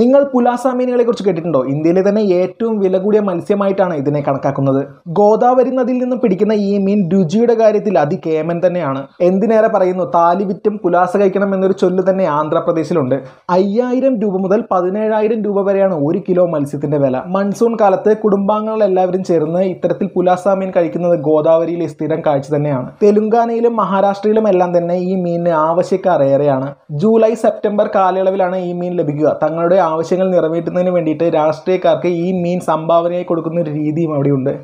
നിങ്ങൾ പുലാസ മീനുകളെ കുറിച്ച് കേട്ടിട്ടുണ്ടോ ഇന്ത്യയിലെ തന്നെ ഏറ്റവും വില കൂടിയ മത്സ്യമായിട്ടാണ് ഇതിനെ കണക്കാക്കുന്നത് ഗോദാവരി നദിയിൽ നിന്നും പിടിക്കുന്ന ഈ മീൻ രുചിയുടെ കാര്യത്തിൽ അതികേമൻ തന്നെയാണ് എന്തിനേറെ പറയുന്നു താലി വിറ്റും പുലാസ കഴിക്കണം എന്നൊരു ചൊല്ല് തന്നെ ആന്ധ്രാപ്രദേശിലുണ്ട് അയ്യായിരം രൂപ മുതൽ പതിനേഴായിരം രൂപ വരെയാണ് ഒരു കിലോ മത്സ്യത്തിന്റെ വില മൺസൂൺ കാലത്ത് എല്ലാവരും ചേർന്ന് ഇത്തരത്തിൽ പുലാസ മീൻ കഴിക്കുന്നത് ഗോദാവരിയിലെ സ്ഥിരം കാഴ്ച തന്നെയാണ് തെലുങ്കാനയിലും മഹാരാഷ്ട്രയിലും എല്ലാം തന്നെ ഈ മീനിന് ആവശ്യക്കാർ ഏറെയാണ് ജൂലൈ സെപ്റ്റംബർ കാലയളവിലാണ് ഈ മീൻ ലഭിക്കുക തങ്ങളുടെ അവരുടെ ആവശ്യങ്ങൾ നിറവേറ്റുന്നതിന് വേണ്ടിയിട്ട് രാഷ്ട്രീയക്കാർക്ക് ഈ മീൻ സംഭാവനയായി കൊടുക്കുന്ന ഒരു രീതിയും അവിടെയുണ്ട്